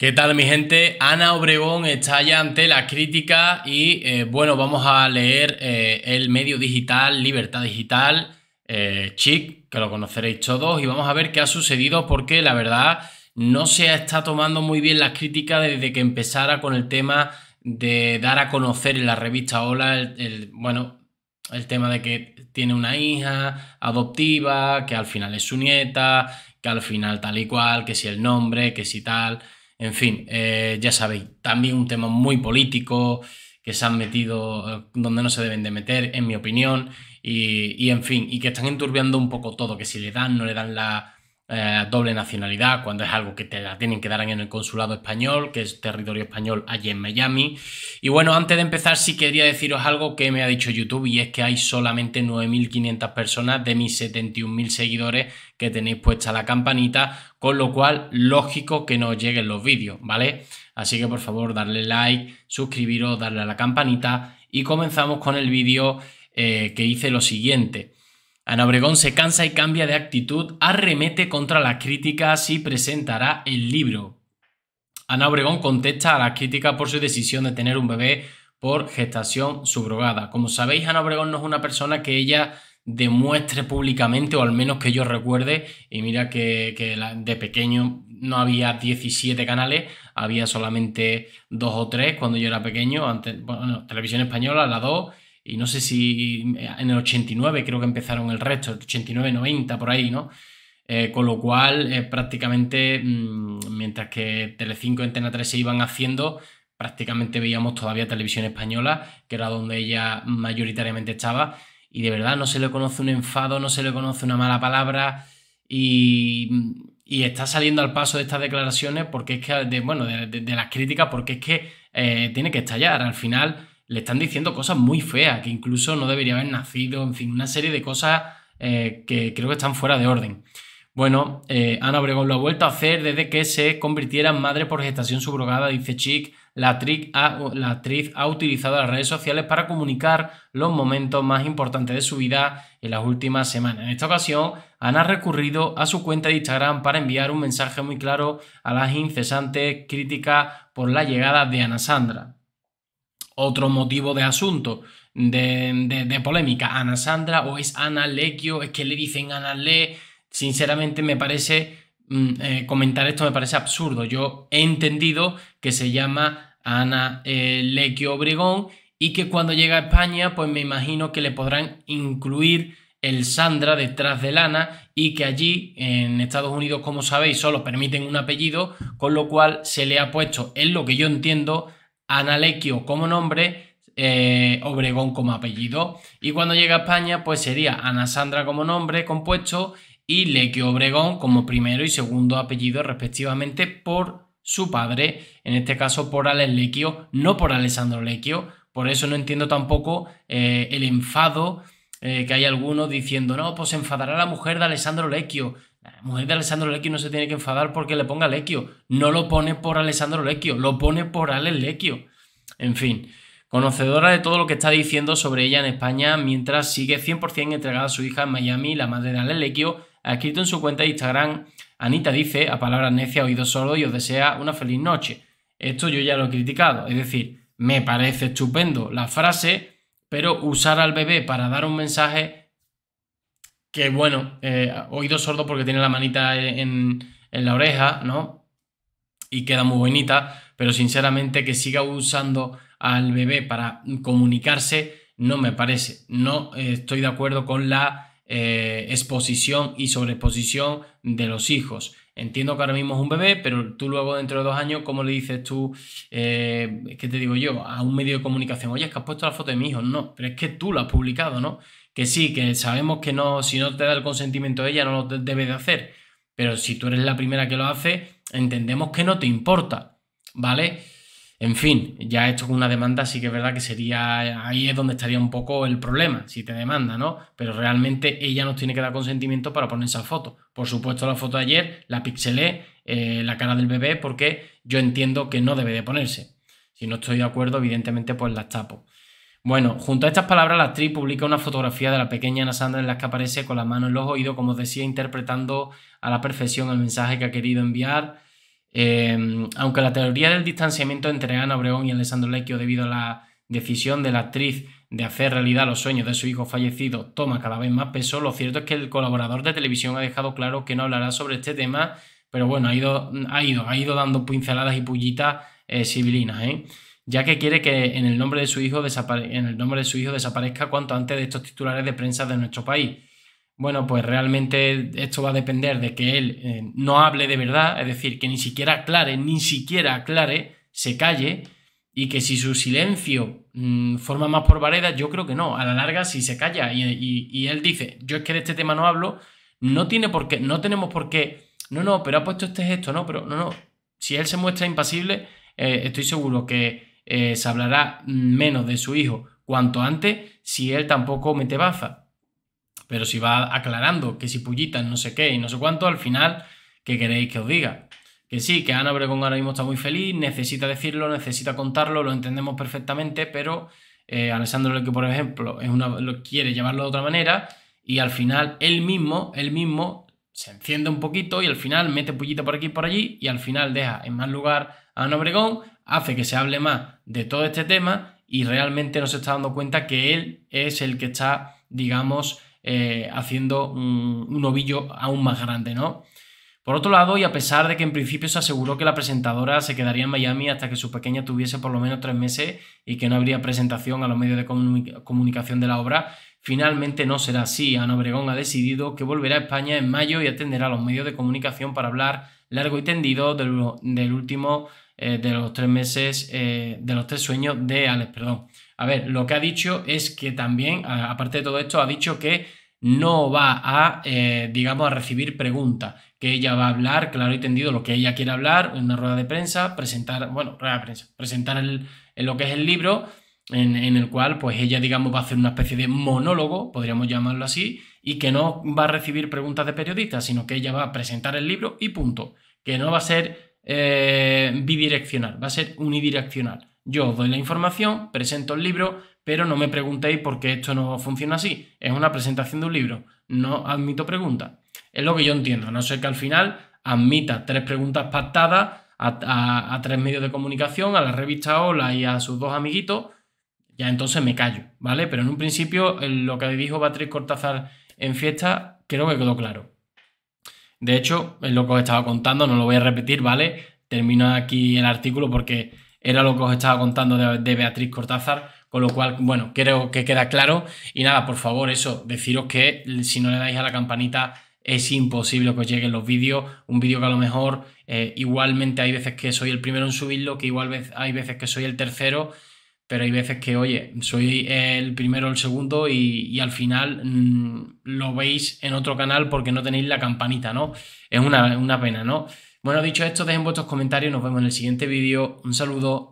¿Qué tal mi gente? Ana Obregón está ya ante la crítica y eh, bueno, vamos a leer eh, el medio digital, Libertad Digital, eh, Chic, que lo conoceréis todos, y vamos a ver qué ha sucedido porque la verdad no se está tomando muy bien las críticas desde que empezara con el tema de dar a conocer en la revista Hola bueno, el tema de que tiene una hija adoptiva, que al final es su nieta, que al final tal y cual, que si el nombre, que si tal... En fin, eh, ya sabéis, también un tema muy político que se han metido eh, donde no se deben de meter, en mi opinión, y, y en fin, y que están enturbiando un poco todo, que si le dan, no le dan la, eh, doble nacionalidad, cuando es algo que te la tienen que dar en el consulado español, que es territorio español allí en Miami. Y bueno, antes de empezar sí quería deciros algo que me ha dicho YouTube y es que hay solamente 9.500 personas de mis 71.000 seguidores que tenéis puesta la campanita, con lo cual lógico que no lleguen los vídeos, ¿vale? Así que por favor darle like, suscribiros, darle a la campanita y comenzamos con el vídeo eh, que hice lo siguiente. Ana Obregón se cansa y cambia de actitud, arremete contra las críticas y presentará el libro. Ana Obregón contesta a las críticas por su decisión de tener un bebé por gestación subrogada. Como sabéis, Ana Obregón no es una persona que ella demuestre públicamente, o al menos que yo recuerde, y mira que, de pequeño no había 17 canales, había solamente dos o tres cuando yo era pequeño, antes, bueno, Televisión Española, la 2 y no sé si en el 89 creo que empezaron el resto, 89-90 por ahí, ¿no? Eh, con lo cual, eh, prácticamente, mm, mientras que Telecinco y Antena 3 se iban haciendo, prácticamente veíamos todavía televisión española, que era donde ella mayoritariamente estaba, y de verdad no se le conoce un enfado, no se le conoce una mala palabra, y, está saliendo al paso de estas declaraciones porque es que, bueno, de, las críticas, porque es que eh, tiene que estallar. Al final, le están diciendo cosas muy feas, que incluso no debería haber nacido, en fin, una serie de cosas eh, que creo que están fuera de orden. Bueno, eh, Ana Obregón lo ha vuelto a hacer desde que se convirtiera en madre por gestación subrogada, dice Chic. La actriz, ha, la actriz, ha, utilizado las redes sociales para comunicar los momentos más importantes de su vida en las últimas semanas. En esta ocasión, Ana ha recurrido a su cuenta de Instagram para enviar un mensaje muy claro a las incesantes críticas por la llegada de Ana Sandra otro motivo de asunto, de, de, polémica. Ana Sandra o es Ana Lequio, es que le dicen Ana Le. Sinceramente me parece, mm, eh, comentar esto me parece absurdo. Yo he entendido que se llama Ana eh, Lequio Obregón y que cuando llega a España, pues me imagino que le podrán incluir el Sandra detrás de Lana y que allí en Estados Unidos, como sabéis, solo permiten un apellido, con lo cual se le ha puesto, es lo que yo entiendo, Lequio como nombre, eh, Obregón como apellido. Y cuando llega a España, pues sería Ana Sandra como nombre compuesto y Lequio Obregón como primero y segundo apellido respectivamente por su padre, en este caso por Alex Lequio, no por Alessandro Lequio. Por eso no entiendo tampoco eh, el enfado eh, que hay algunos diciendo, no, pues enfadará la mujer de Alessandro Lequio la mujer de Alessandro Lecchio no se tiene que enfadar porque le ponga Lecchio. No lo pone por Alessandro Lecchio, lo pone por Ale Lecchio. En fin, conocedora de todo lo que está diciendo sobre ella en España, mientras sigue 100% entregada a su hija en Miami, la madre de Ale Lecchio, ha escrito en su cuenta de Instagram, Anita dice, a palabras necias, oído solo y os desea una feliz noche. Esto yo ya lo he criticado, es decir, me parece estupendo la frase, pero usar al bebé para dar un mensaje que bueno, eh, oído sordo porque tiene la manita en, la oreja, ¿no? Y queda muy bonita, pero sinceramente que siga usando al bebé para comunicarse no me parece. No eh, estoy de acuerdo con la eh, exposición y sobreexposición de los hijos. Entiendo que ahora mismo es un bebé, pero tú luego dentro de dos años, ¿cómo le dices tú, qué te digo yo, a un medio de comunicación? Oye, es que has puesto la foto de mi hijo. No, pero es que tú la has publicado, ¿no? que sí, que sabemos que no, si no te da el consentimiento de ella, no lo debe de hacer. Pero si tú eres la primera que lo hace, entendemos que no te importa, ¿vale? En fin, ya esto con una demanda sí que es verdad que sería, ahí es donde estaría un poco el problema, si te demanda, ¿no? Pero realmente ella nos tiene que dar consentimiento para poner esa foto. Por supuesto, la foto de ayer la pixelé, eh, la cara del bebé, porque yo entiendo que no debe de ponerse. Si no estoy de acuerdo, evidentemente, pues la tapo. Bueno, junto a estas palabras, la actriz publica una fotografía de la pequeña Ana Sandra en la que aparece con la mano en los oídos, como decía, interpretando a la perfección el mensaje que ha querido enviar. Em, aunque la teoría del distanciamiento entre Ana Obregón y Alessandro Lecchio debido a la decisión de la actriz de hacer realidad los sueños de su hijo fallecido toma cada vez más peso, lo cierto es que el colaborador de televisión ha dejado claro que no hablará sobre este tema, pero bueno, ha ido, ha ido, ha ido dando pinceladas y pullitas sibilinas. ¿eh? ya que quiere que en el nombre de su hijo, en el nombre de su hijo desaparezca cuanto antes de estos titulares de prensa de nuestro país. Bueno, pues realmente esto va a depender de que él eh, no hable de verdad, es decir, que ni siquiera aclare, ni siquiera aclare, se calle y que si su silencio mm, forma más por Vareda, yo creo que no. A la larga, si se calla y, él dice, yo es que de este tema no hablo, no tiene por qué, no tenemos por qué, no, no, pero ha puesto este gesto, no, pero no, no. Si él se muestra impasible, eh, estoy seguro que eh, se hablará menos de su hijo cuanto antes si él tampoco mete baza. Pero si va aclarando que si Pullitas no sé qué y no sé cuánto, al final, ¿qué queréis que os diga? Que sí, que Ana Obregón ahora mismo está muy feliz, necesita decirlo, necesita contarlo, lo entendemos perfectamente, pero eh, Alessandro por ejemplo, es lo quiere llevarlo de otra manera y al final él mismo, él mismo se enciende un poquito y al final mete pullito por aquí y por allí y al final deja en más lugar a Ana Obregón, hace que se hable más de todo este tema y realmente no se está dando cuenta que él es el que está, digamos, eh, haciendo un, ovillo aún más grande, ¿no? Por otro lado, y a pesar de que en principio se aseguró que la presentadora se quedaría en Miami hasta que su pequeña tuviese por lo menos tres meses y que no habría presentación a los medios de comunicación de la obra, Finalmente no será así. Ana Obregón ha decidido que volverá a España en mayo y atenderá a los medios de comunicación para hablar largo y tendido del, último eh, de los tres meses, eh, de los tres sueños de Alex, perdón. A ver, lo que ha dicho es que también, aparte de todo esto, ha dicho que no va a, eh, digamos, a recibir preguntas, que ella va a hablar, claro y tendido, lo que ella quiere hablar, en una rueda de prensa, presentar, bueno, rueda de prensa, presentar lo que es el libro en, el cual pues ella, digamos, va a hacer una especie de monólogo, podríamos llamarlo así, y que no va a recibir preguntas de periodistas, sino que ella va a presentar el libro y punto, que no va a ser eh, bidireccional, va a ser unidireccional. Yo os doy la información, presento el libro, pero no me preguntéis por qué esto no funciona así. Es una presentación de un libro, no admito preguntas. Es lo que yo entiendo, a no ser que al final admita tres preguntas pactadas a, a tres medios de comunicación, a la revista Hola y a sus dos amiguitos, ya entonces me callo, ¿vale? Pero en un principio lo que dijo Beatriz Cortázar en fiesta creo que quedó claro. De hecho, es lo que os estaba contando, no lo voy a repetir, ¿vale? Termino aquí el artículo porque era lo que os estaba contando de, Beatriz Cortázar, con lo cual, bueno, creo que queda claro. Y nada, por favor, eso, deciros que si no le dais a la campanita es imposible que os lleguen los vídeos. Un vídeo que a lo mejor eh, igualmente hay veces que soy el primero en subirlo, que igual hay veces que soy el tercero pero hay veces que, oye, soy el primero o el segundo y, al final mm, lo veis en otro canal porque no tenéis la campanita, ¿no? Es una, una pena, ¿no? Bueno, dicho esto, dejen vuestros comentarios, nos vemos en el siguiente vídeo, un saludo